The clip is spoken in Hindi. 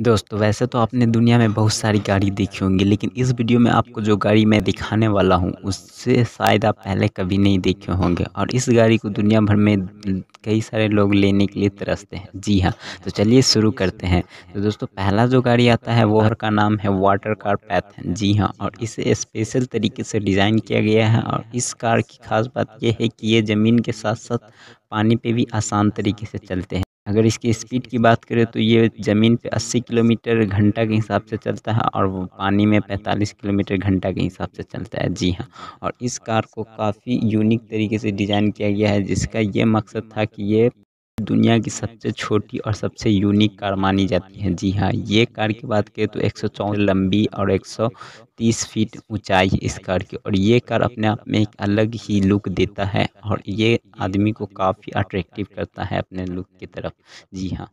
दोस्तों वैसे तो आपने दुनिया में बहुत सारी गाड़ी देखी होंगी लेकिन इस वीडियो में आपको जो गाड़ी मैं दिखाने वाला हूँ उससे शायद आप पहले कभी नहीं देखे होंगे और इस गाड़ी को दुनिया भर में कई सारे लोग लेने के लिए तरसते हैं जी हाँ तो चलिए शुरू करते हैं तो दोस्तों पहला जो गाड़ी आता है वो का नाम है वाटर कार पैथन जी हाँ और इसे स्पेशल तरीके से डिज़ाइन किया गया है और इस कार की खास बात यह है कि ये ज़मीन के साथ साथ पानी पर भी आसान तरीके से चलते हैं अगर इसकी स्पीड की बात करें तो ये ज़मीन पे 80 किलोमीटर घंटा के हिसाब से चलता है और वो पानी में 45 किलोमीटर घंटा के हिसाब से चलता है जी हाँ और इस कार को काफ़ी यूनिक तरीके से डिज़ाइन किया गया है जिसका ये मकसद था कि ये दुनिया की सबसे छोटी और सबसे यूनिक कार मानी जाती है जी हाँ ये कार की बात करें तो एक सौ लंबी और 130 फीट ऊंचाई इस कार की और ये कार अपने आप में एक अलग ही लुक देता है और ये आदमी को काफ़ी अट्रैक्टिव करता है अपने लुक की तरफ जी हाँ